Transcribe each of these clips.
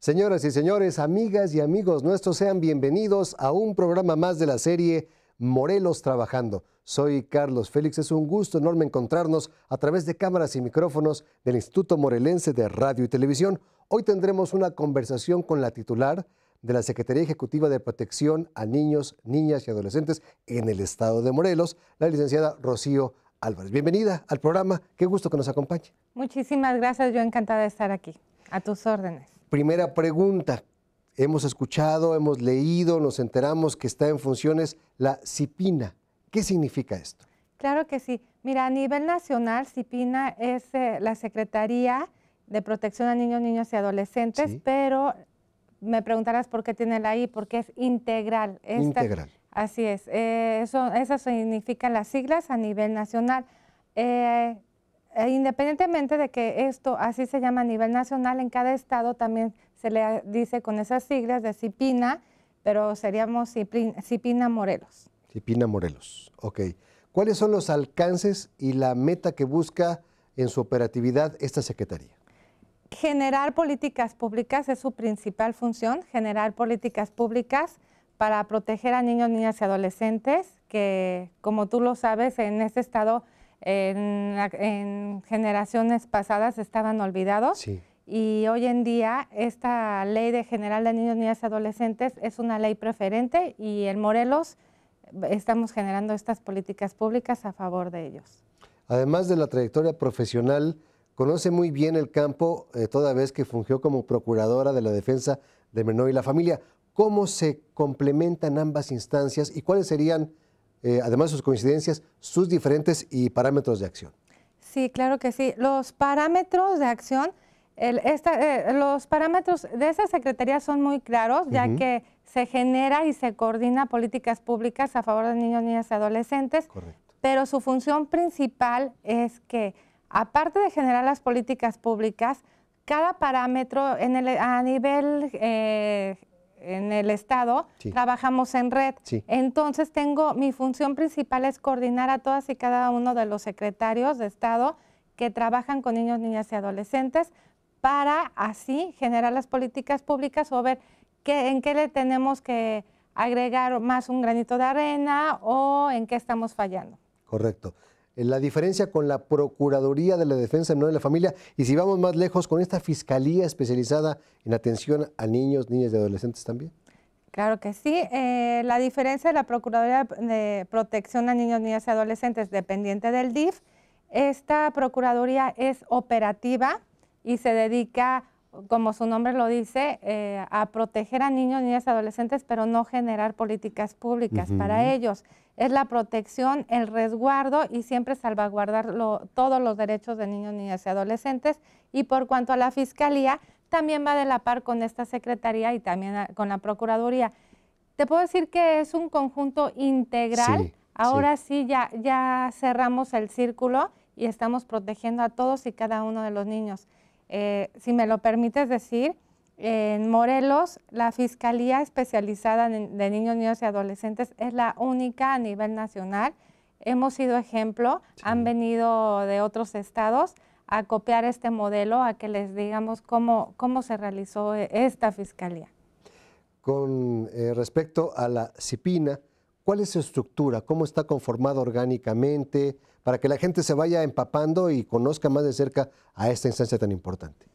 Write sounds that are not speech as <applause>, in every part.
Señoras y señores, amigas y amigos nuestros, sean bienvenidos a un programa más de la serie Morelos Trabajando. Soy Carlos Félix, es un gusto enorme encontrarnos a través de cámaras y micrófonos del Instituto Morelense de Radio y Televisión. Hoy tendremos una conversación con la titular de la Secretaría Ejecutiva de Protección a Niños, Niñas y Adolescentes en el Estado de Morelos, la licenciada Rocío Álvarez. Bienvenida al programa, qué gusto que nos acompañe. Muchísimas gracias, yo encantada de estar aquí, a tus órdenes primera pregunta. Hemos escuchado, hemos leído, nos enteramos que está en funciones la CIPINA. ¿Qué significa esto? Claro que sí. Mira, a nivel nacional, CIPINA es eh, la Secretaría de Protección a Niños, Niños y Adolescentes, pero me preguntarás por qué tiene la I, porque es integral. integral. Así es. Eh, eso, eso las siglas a nivel nacional. Eh, eh, independientemente de que esto así se llama a nivel nacional, en cada estado también se le dice con esas siglas de CIPINA, pero seríamos CIPINA Morelos. CIPINA Morelos, ok. ¿Cuáles son los alcances y la meta que busca en su operatividad esta Secretaría? Generar políticas públicas es su principal función, generar políticas públicas para proteger a niños, niñas y adolescentes, que como tú lo sabes, en este estado en, generaciones pasadas estaban olvidados. Y hoy en día esta ley de general de niños, niñas y adolescentes es una ley preferente y en Morelos estamos generando estas políticas públicas a favor de ellos. Además de la trayectoria profesional, conoce muy bien el campo, eh, toda vez que fungió como procuradora de la defensa de menor y la familia. ¿Cómo se complementan ambas instancias y cuáles serían eh, además de sus coincidencias, sus diferentes y parámetros de acción. Sí, claro que sí. Los parámetros de acción, eh, los parámetros de esa secretaría son muy claros, ya que se genera y se coordina políticas públicas a favor de niños, niñas y adolescentes. Correcto. Pero su función principal es que, aparte de generar las políticas públicas, cada parámetro en el, a nivel eh, en el Estado, trabajamos en red. Entonces, tengo, mi función principal es coordinar a todas y cada uno de los secretarios de Estado que trabajan con niños, niñas y adolescentes para así generar las políticas públicas o ver qué, en qué le tenemos que agregar más un granito de arena o en qué estamos fallando. Correcto la diferencia con la Procuraduría de la Defensa de la Familia y si vamos más lejos con esta Fiscalía especializada en atención a niños, niñas y adolescentes también? Claro que sí. Eh, la diferencia de la Procuraduría de Protección a Niños, Niñas y Adolescentes dependiente del DIF, esta Procuraduría es operativa y se dedica como su nombre lo dice, eh, a proteger a niños, niñas, y adolescentes, pero no generar políticas públicas para ellos. Es la protección, el resguardo y siempre salvaguardar todos los derechos de niños, niñas y adolescentes. Y por cuanto a la Fiscalía, también va de la par con esta Secretaría y también con la Procuraduría. Te puedo decir que es un conjunto integral. Ahora sí, ya cerramos el círculo y estamos protegiendo a todos y cada uno de los niños. Eh, si me lo permites decir, en Morelos la Fiscalía Especializada de Niños, Niños y Adolescentes es la única a nivel nacional. Hemos sido ejemplo, han venido de otros estados a copiar este modelo, a que les digamos cómo, se realizó e, esta fiscalía. Con eh, respecto a la CIPINA, ¿cuál es su estructura? ¿Cómo está conformada orgánicamente? para que la gente se vaya empapando y conozca más de cerca a esta instancia tan importante?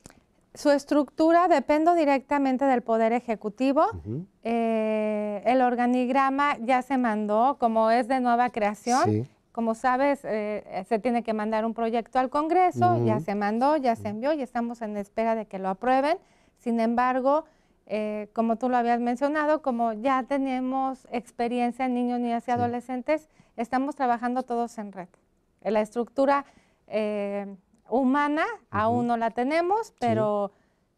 Su estructura depende directamente del Poder Ejecutivo. Eh, el organigrama ya se mandó, como es de nueva creación. Como sabes, eh, se tiene que mandar un proyecto al Congreso, ya se mandó, ya se envió y estamos en espera de que lo aprueben. Sin embargo, eh, como tú lo habías mencionado, como ya tenemos experiencia en niños, niñas y adolescentes, estamos trabajando todos en red. La estructura eh, humana aún no la tenemos, pero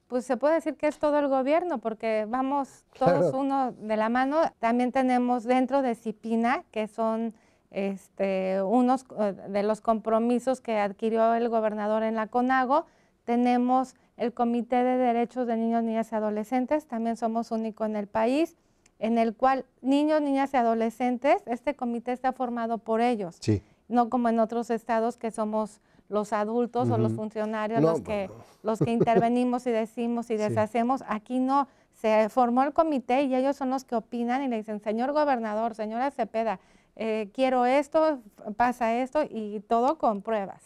pues se puede decir que es todo el gobierno, porque vamos todos uno de la mano. También tenemos dentro de CIPINA, que son este, unos eh, de los compromisos que adquirió el gobernador en la CONAGO, tenemos el Comité de Derechos de Niños, Niñas y Adolescentes, también somos único en el país, en el cual niños, niñas y adolescentes, este comité está formado por ellos. Sí no como en otros estados que somos los adultos o los funcionarios los, que, <laughs> los que <laughs> intervenimos y decimos y deshacemos. Aquí no, se formó el comité y ellos son los que opinan y le dicen, señor gobernador, señora Cepeda, eh, quiero esto, pasa esto y todo con pruebas.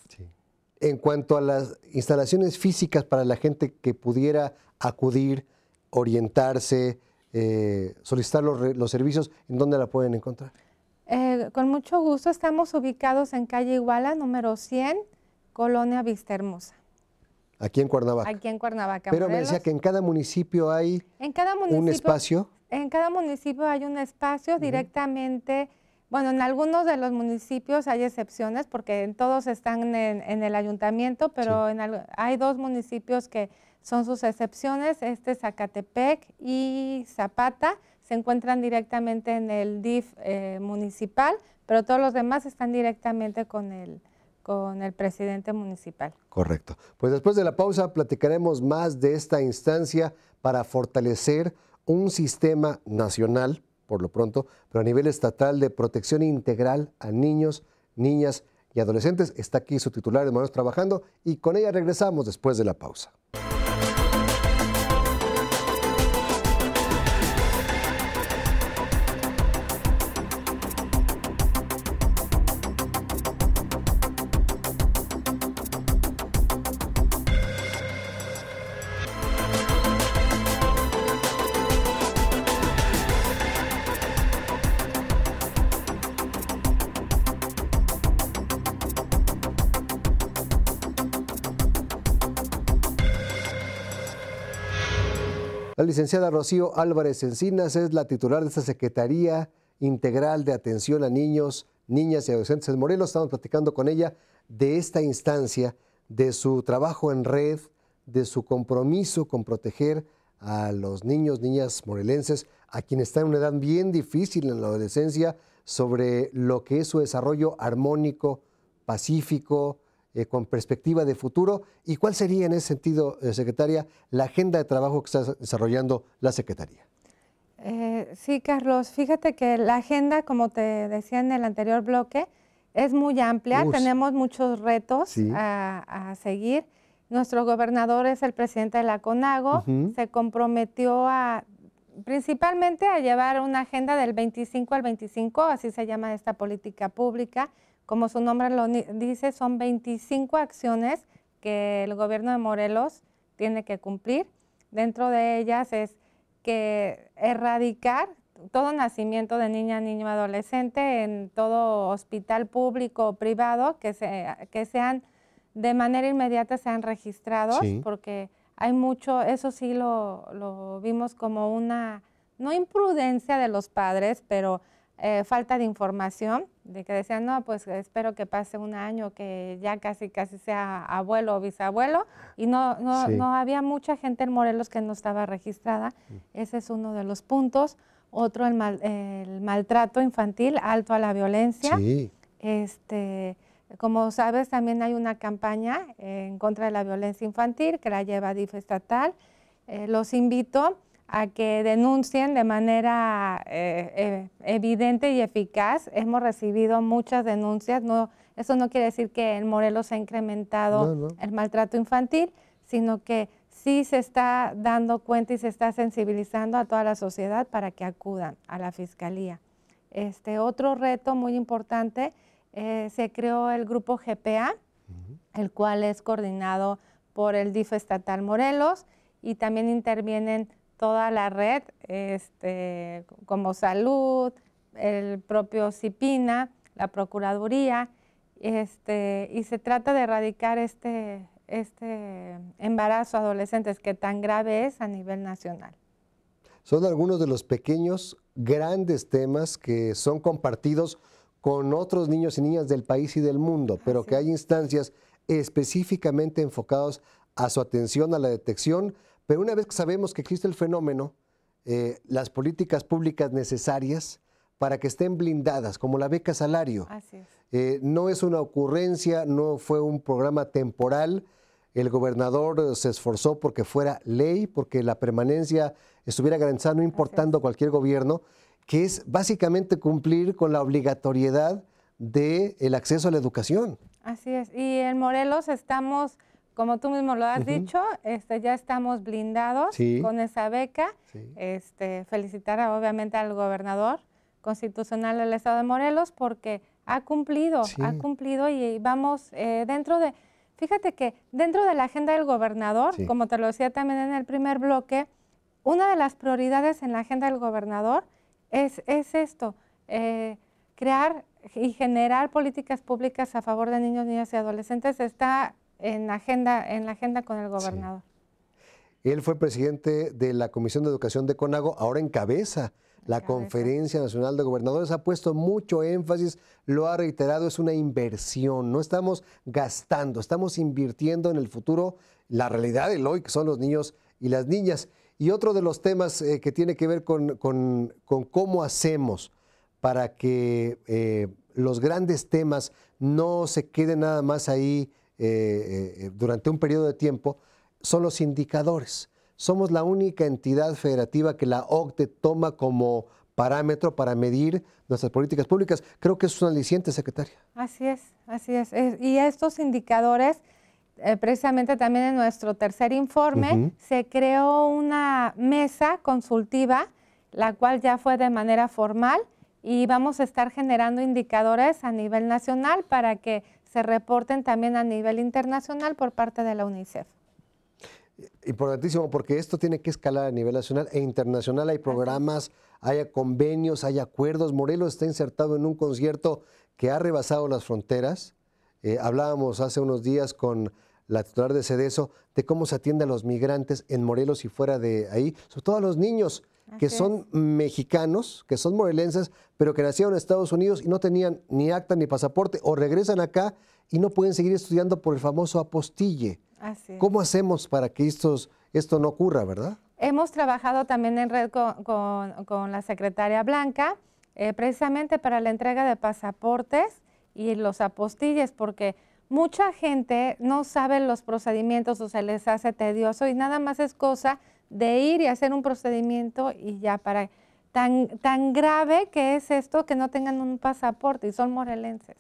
En cuanto a las instalaciones físicas para la gente que pudiera acudir, orientarse, eh, solicitar los, los servicios, ¿en dónde la pueden encontrar? Eh, con mucho gusto, estamos ubicados en calle Iguala, número 100, Colonia Vista Aquí en Cuernavaca. Aquí en Cuernavaca. Pero me decía que en cada municipio hay un espacio. En cada municipio hay un espacio directamente. Bueno, en algunos de los municipios hay excepciones porque todos están en, el ayuntamiento, pero hay dos municipios que son sus excepciones, este es Zacatepec y Zapata, se encuentran directamente en el DIF eh, municipal, pero todos los demás están directamente con el, con el presidente municipal. Correcto. Pues después de la pausa platicaremos más de esta instancia para fortalecer un sistema nacional, por lo pronto, pero a nivel estatal de protección integral a niños, niñas y adolescentes. Está aquí su titular, de manos trabajando y con ella regresamos después de la pausa. La licenciada Rocío Álvarez Encinas es la titular de esta Secretaría Integral de Atención a Niños, Niñas y Adolescentes de Morelos. Estamos platicando con ella de esta instancia, de su trabajo en red, de su compromiso con proteger a los niños, niñas morelenses, a quienes están en una edad bien difícil en la adolescencia, sobre lo que es su desarrollo armónico, pacífico, eh, con perspectiva de futuro y cuál sería en ese sentido, eh, secretaria, la agenda de trabajo que está desarrollando la Secretaría. Eh, sí, Carlos, fíjate que la agenda, como te decía en el anterior bloque, es muy amplia, tenemos muchos retos a, seguir. Nuestro gobernador es el presidente de la CONAGO, se comprometió a principalmente a llevar una agenda del 25 al 25, así se llama esta política pública, como su nombre lo dice, son 25 acciones que el gobierno de Morelos tiene que cumplir. Dentro de ellas es que erradicar todo nacimiento de niña, niño, adolescente en todo hospital público o privado que, que sean de manera inmediata sean registrados, porque hay mucho, eso sí lo, lo, vimos como una, no imprudencia de los padres, pero eh, falta de información, de que decían, no, pues espero que pase un año, que ya casi, casi sea abuelo o bisabuelo, y no, no, no había mucha gente en Morelos que no estaba registrada. Mm. Ese es uno de los puntos. Otro, el, mal, el maltrato infantil, alto a la violencia. Este, como sabes, también hay una campaña en contra de la violencia infantil que la lleva DIF estatal. Eh, los invito a que denuncien de manera eh, eh, evidente y eficaz. Hemos recibido muchas denuncias. No, eso no quiere decir que en Morelos se ha incrementado el maltrato infantil, sino que sí se está dando cuenta y se está sensibilizando a toda la sociedad para que acudan a la fiscalía. Este otro reto muy importante eh, se creó el grupo GPA, el cual es coordinado por el DIF estatal Morelos y también intervienen toda la red, este, como salud, el propio CIPINA, la Procuraduría, este, y se trata de erradicar este, este embarazo a adolescentes que tan grave es a nivel nacional. Son algunos de los pequeños, grandes temas que son compartidos con otros niños y niñas del país y del mundo, pero que hay instancias específicamente enfocadas a su atención, a la detección, pero una vez que sabemos que existe el fenómeno, eh, las políticas públicas necesarias para que estén blindadas, como la beca salario. Eh, no es una ocurrencia, no fue un programa temporal. El gobernador eh, se esforzó porque fuera ley, porque la permanencia estuviera garantizada, no importando cualquier gobierno, que es básicamente cumplir con la obligatoriedad del acceso a la educación. Así es. Y en Morelos estamos como tú mismo lo has dicho, este, ya estamos blindados con esa beca. Este, felicitar obviamente al gobernador constitucional del Estado de Morelos porque ha cumplido, ha cumplido y vamos eh, dentro de, fíjate que dentro de la agenda del gobernador, como te lo decía también en el primer bloque, una de las prioridades en la agenda del gobernador es, es esto, eh, crear y generar políticas públicas a favor de niños, niñas y adolescentes. Está en la agenda, en la agenda con el gobernador. Él fue presidente de la Comisión de Educación de Conago, ahora encabeza la Conferencia Nacional de Gobernadores, ha puesto mucho énfasis, lo ha reiterado, es una inversión, no estamos gastando, estamos invirtiendo en el futuro, la realidad del hoy, que son los niños y las niñas. Y otro de los temas eh, que tiene que ver con, cómo hacemos para que eh, los grandes temas no se queden nada más ahí eh, eh, durante un periodo de tiempo son los indicadores. Somos la única entidad federativa que la OCDE toma como parámetro para medir nuestras políticas públicas. Creo que es un aliciente, secretaria. Así es, así es. Y estos indicadores, eh, precisamente también en nuestro tercer informe, se creó una mesa consultiva, la cual ya fue de manera formal, y vamos a estar generando indicadores a nivel nacional para que se reporten también a nivel internacional por parte de la UNICEF. Importantísimo, porque esto tiene que escalar a nivel nacional e internacional. Hay programas, hay convenios, hay acuerdos. Morelos está insertado en un concierto que ha rebasado las fronteras. Eh, hablábamos hace unos días con la titular de Cedeso de cómo se atiende a los migrantes en Morelos y fuera de ahí, sobre todo a los niños que son mexicanos, que son morelenses, pero que nacieron en Estados Unidos y no tenían ni acta ni pasaporte, o regresan acá y no pueden seguir estudiando por el famoso apostille. ¿Cómo hacemos para que estos, esto no ocurra, verdad? Hemos trabajado también en red con, la secretaria Blanca, eh, precisamente para la entrega de pasaportes y los apostilles, porque mucha gente no sabe los procedimientos o se les hace tedioso y nada más es cosa de ir y hacer un procedimiento y ya para... Tan, tan grave que es esto que no tengan un pasaporte y son morelenses.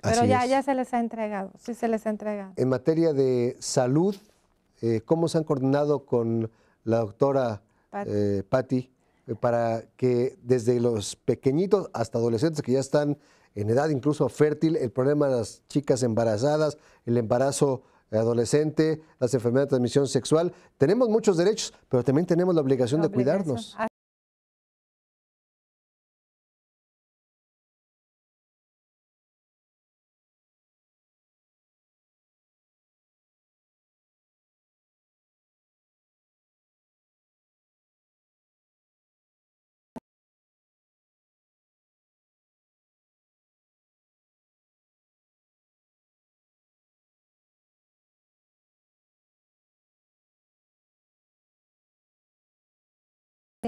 Pero ya, ya se les ha entregado, sí se les ha entregado. En materia de salud, eh, ¿cómo se han coordinado con la doctora Patti eh, eh, para que desde los pequeñitos hasta adolescentes que ya están en edad incluso fértil, el problema de las chicas embarazadas, el embarazo adolescente, las enfermedades de transmisión sexual. Tenemos muchos derechos, pero también tenemos la obligación de cuidarnos.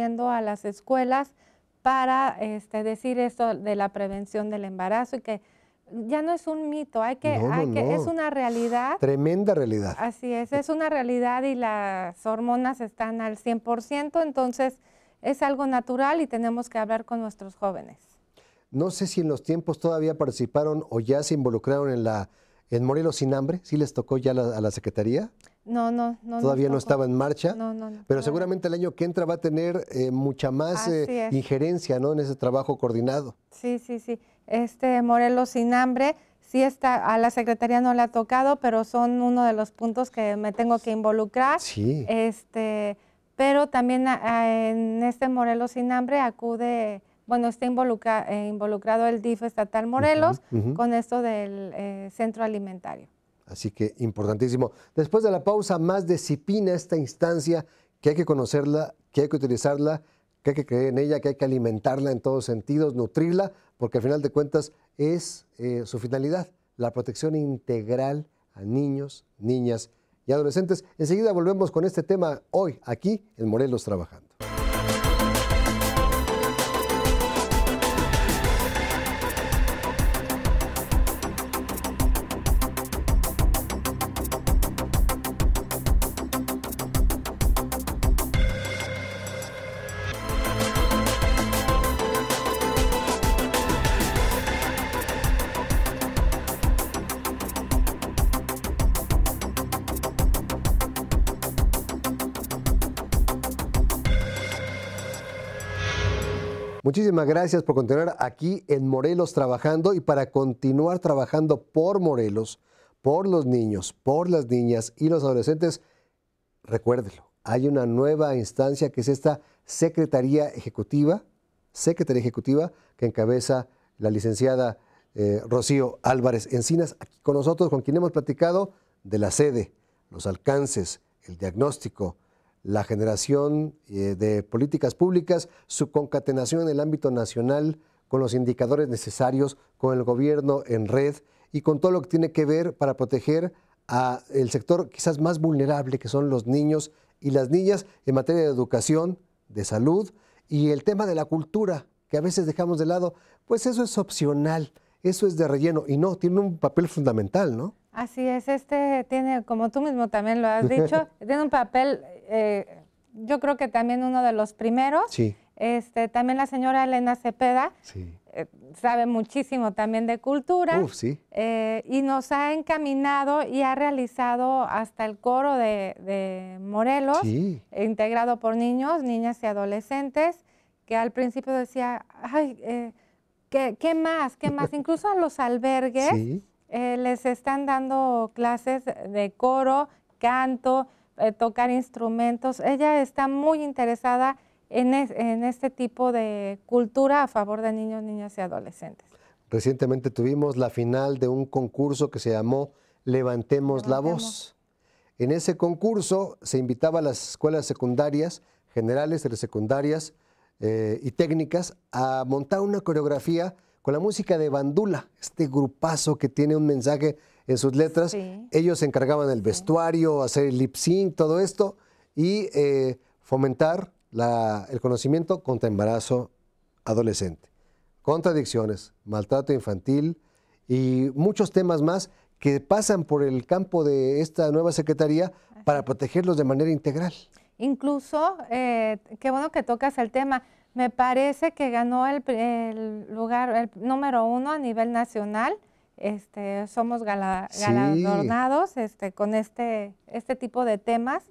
a las escuelas para este, decir esto de la prevención del embarazo y que ya no es un mito, hay que, es una realidad. Tremenda realidad. Así es, es una realidad y las hormonas están al 100%, entonces es algo natural y tenemos que hablar con nuestros jóvenes. No sé si en los tiempos todavía participaron o ya se involucraron en la en Morelos sin hambre, si les tocó ya la, a la Secretaría? No, no, no. Todavía no, estaba en marcha. Pero seguramente el año que entra va a tener eh, mucha más eh, injerencia, ¿no? En ese trabajo coordinado. Sí, sí, sí. Este Morelos sin hambre, sí está, a la secretaría no le ha tocado, pero son uno de los puntos que me tengo que involucrar. Sí. Este, pero también en este Morelos sin hambre acude, bueno, está eh, involucrado el DIF estatal Morelos con esto del centro alimentario. Así que importantísimo. Después de la pausa, más disciplina esta instancia que hay que conocerla, que hay que utilizarla, que hay que creer en ella, que hay que alimentarla en todos sentidos, nutrirla, porque al final de cuentas es eh, su finalidad, la protección integral a niños, niñas y adolescentes. Enseguida volvemos con este tema hoy, aquí en Morelos Trabajando. Muchísimas gracias por continuar aquí en Morelos trabajando y para continuar trabajando por Morelos, por los niños, por las niñas y los adolescentes, recuérdelo, hay una nueva instancia que es esta Secretaría Ejecutiva, Secretaría Ejecutiva que encabeza la licenciada eh, Rocío Álvarez Encinas, aquí con nosotros, con quien hemos platicado de la sede, los alcances, el diagnóstico, la generación eh, de políticas públicas, su concatenación en el ámbito nacional con los indicadores necesarios, con el gobierno en red y con todo lo que tiene que ver para proteger al sector quizás más vulnerable que son los niños y las niñas en materia de educación, de salud y el tema de la cultura que a veces dejamos de lado, pues eso es opcional, eso es de relleno y no, tiene un papel fundamental, ¿no? Así es, este tiene, como tú mismo también lo has <laughs> dicho, tiene un papel eh, yo creo que también uno de los primeros. Este, también la señora Elena Cepeda eh, sabe muchísimo también de cultura eh, y nos ha encaminado y ha realizado hasta el coro de, Morelos, integrado por niños, niñas y adolescentes, que al principio decía, ay, ¿qué, ¿qué, más? ¿Qué más? <laughs> Incluso a los albergues les están dando clases de coro, canto, eh, tocar instrumentos. Ella está muy interesada en, este tipo de cultura a favor de niños, niñas y adolescentes. Recientemente tuvimos la final de un concurso que se llamó Levantemos, la voz. En ese concurso se invitaba a las escuelas secundarias, generales, secundarias eh, y técnicas a montar una coreografía con la música de Bandula, este grupazo que tiene un mensaje en sus letras. Ellos se encargaban el vestuario, hacer el lip sync, todo esto, y eh, fomentar el conocimiento contra embarazo adolescente, Contradicciones, maltrato infantil y muchos temas más que pasan por el campo de esta nueva Secretaría para protegerlos de manera integral. Incluso, eh, qué bueno que tocas el tema, me parece que ganó el, lugar, el número uno a nivel nacional. Este, somos galardonados este, con este, este tipo de temas.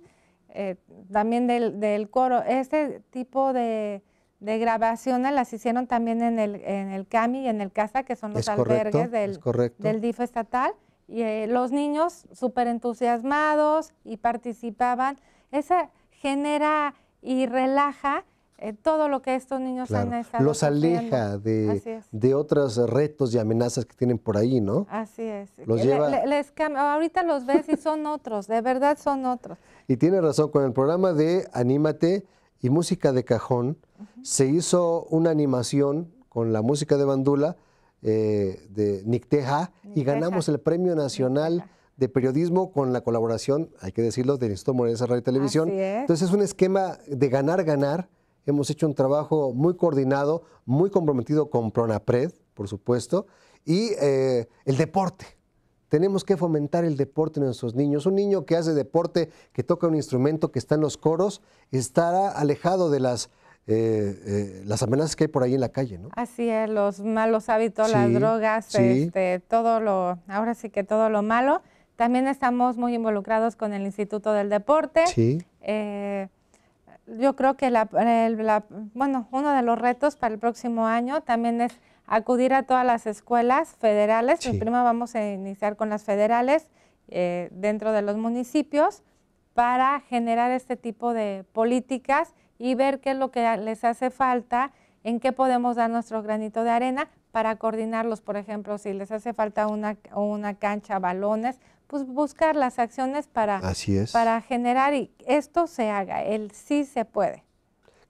Eh, también del, del, coro. Este tipo de, grabaciones las hicieron también en el, en el CAMI y en el CASA, que son los albergues del, del DIF estatal. Y, eh, los niños súper entusiasmados y participaban. Esa genera y relaja eh, todo lo que estos niños han Los aleja de, de, otros retos y amenazas que tienen por ahí, ¿no? Así es. Los lleva... ahorita los ves y son otros, de verdad son otros. Y tiene razón, con el programa de Anímate y Música de Cajón, se hizo una animación con la música de Bandula eh, de Nicteja y ganamos el Premio Nacional. de periodismo con la colaboración, hay que decirlo, de Instituto de Radio y Televisión. Entonces es un esquema de ganar, ganar, Hemos hecho un trabajo muy coordinado, muy comprometido con Pronapred, por supuesto, y eh, el deporte. Tenemos que fomentar el deporte en nuestros niños. Un niño que hace deporte, que toca un instrumento, que está en los coros, estará alejado de las eh, eh, amenazas que hay por ahí en la calle, ¿no? Así es, los malos hábitos, las drogas, este, todo lo, ahora sí que todo lo malo. También estamos muy involucrados con el Instituto del Deporte. Sí yo creo que bueno, uno de los retos para el próximo año también es acudir a todas las escuelas federales. Primero vamos a iniciar con las federales eh, dentro de los municipios para generar este tipo de políticas y ver qué es lo que les hace falta, en qué podemos dar nuestro granito de arena para coordinarlos, por ejemplo, si les hace falta una, una cancha, balones, pues buscar las acciones para, para generar y esto se haga, el sí se puede.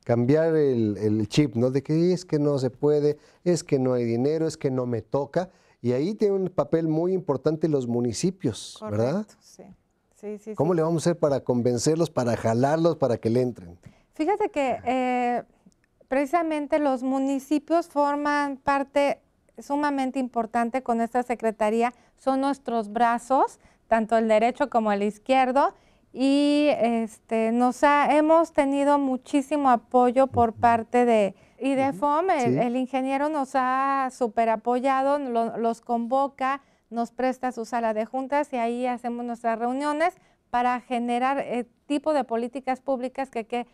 Cambiar el, el, chip, ¿no? De que es que no se puede, es que no hay dinero, es que no me toca. Y ahí tiene un papel muy importante los municipios, ¿verdad? Sí. Sí, sí, ¿Cómo le vamos a hacer para convencerlos, para jalarlos, para que le entren? Fíjate que eh, precisamente los municipios forman parte sumamente importante con esta Secretaría son nuestros brazos, tanto el derecho como el izquierdo, y este, nos ha, hemos tenido muchísimo apoyo por parte de y de el, ingeniero nos ha super apoyado, los convoca, nos presta su sala de juntas y ahí hacemos nuestras reuniones para generar eh, tipo de políticas públicas que,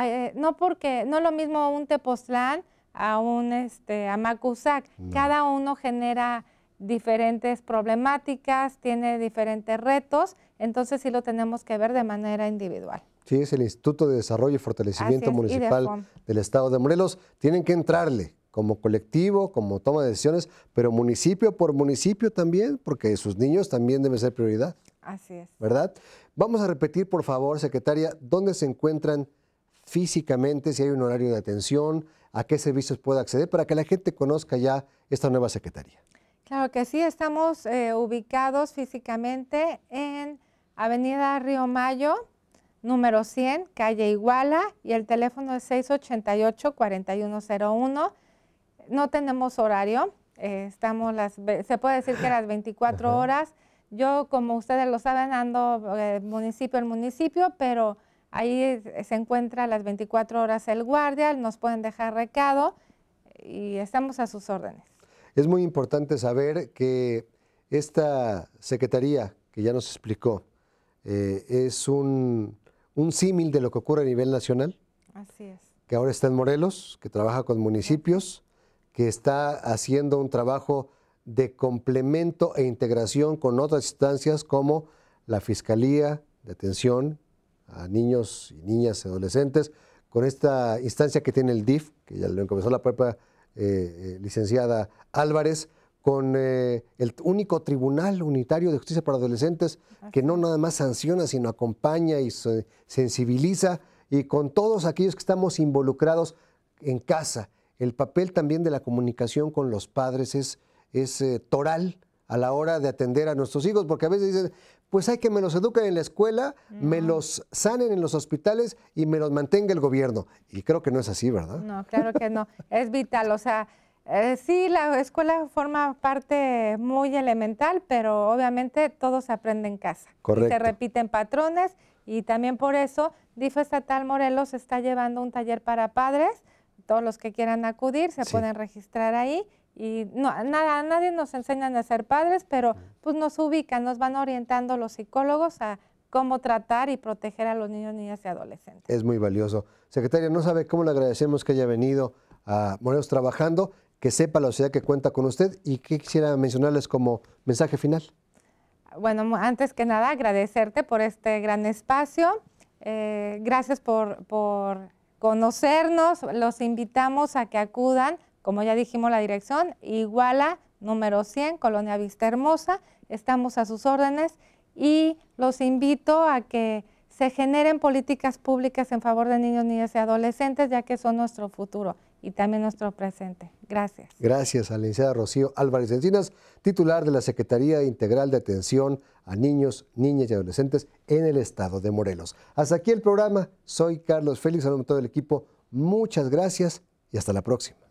eh, no porque no lo mismo un Tepoztlán, a un este, a Macusac. Cada uno genera diferentes problemáticas, tiene diferentes retos, entonces sí lo tenemos que ver de manera individual. Sí, es el Instituto de Desarrollo y Fortalecimiento Municipal del Estado de Morelos. Tienen que entrarle como colectivo, como toma de decisiones, pero municipio por municipio también, porque sus niños también deben ser prioridad. Así es. ¿Verdad? Vamos a repetir, por favor, secretaria, dónde se encuentran físicamente, si hay un horario de atención, a qué servicios puede acceder para que la gente conozca ya esta nueva Secretaría. Claro que sí, estamos eh, ubicados físicamente en Avenida Río Mayo, número 100, calle Iguala, y el teléfono es 688-4101. No tenemos horario, eh, estamos las, se puede decir que las 24 horas. Yo, como ustedes lo saben, ando eh, municipio en municipio, pero Ahí se encuentra a las 24 horas el guardia, nos pueden dejar recado y estamos a sus órdenes. Es muy importante saber que esta secretaría que ya nos explicó eh, es un, símil de lo que ocurre a nivel nacional. Así es. Que ahora está en Morelos, que trabaja con municipios, que está haciendo un trabajo de complemento e integración con otras instancias como la Fiscalía, de atención a niños y niñas adolescentes con esta instancia que tiene el DIF, que ya lo encabezó la propia eh, eh, licenciada Álvarez, con eh, el único tribunal unitario de justicia para adolescentes que no nada más sanciona, sino acompaña y sensibiliza, y con todos aquellos que estamos involucrados en casa. El papel también de la comunicación con los padres es, es toral a la hora de atender a nuestros hijos, porque a veces dicen, pues hay que me los eduquen en la escuela, me los sanen en los hospitales y me los mantenga el gobierno. Y creo que no es así, ¿verdad? No, claro que no. es vital, o sea, eh, sí, la escuela forma parte muy elemental, pero obviamente todos aprenden en casa. Correcto. Y se repiten patrones y también por eso DIF Estatal Morelos está llevando un taller para padres. Todos los que quieran acudir se pueden registrar ahí y no, nada, nadie nos enseñan a ser padres, pero pues nos ubican, nos van orientando los psicólogos a cómo tratar y proteger a los niños, niñas y adolescentes. Es muy valioso. Secretaria, no sabe cómo le agradecemos que haya venido a Morelos trabajando, que sepa la sociedad que cuenta con usted y qué quisiera mencionarles como mensaje final. Bueno, antes que nada agradecerte por este gran espacio. Eh, gracias por, por conocernos. Los invitamos a que acudan como ya dijimos la dirección, Iguala número 100, Colonia Vista Hermosa, estamos a sus órdenes y los invito a que se generen políticas públicas en favor de niños, niñas y adolescentes, ya que son nuestro futuro y también nuestro presente. Gracias. Gracias a la licenciada Rocío Álvarez Encinas, titular de la Secretaría Integral de Atención a Niños, Niñas y Adolescentes en el Estado de Morelos. Hasta aquí el programa. Soy Carlos Félix, a todo del equipo. Muchas gracias y hasta la próxima.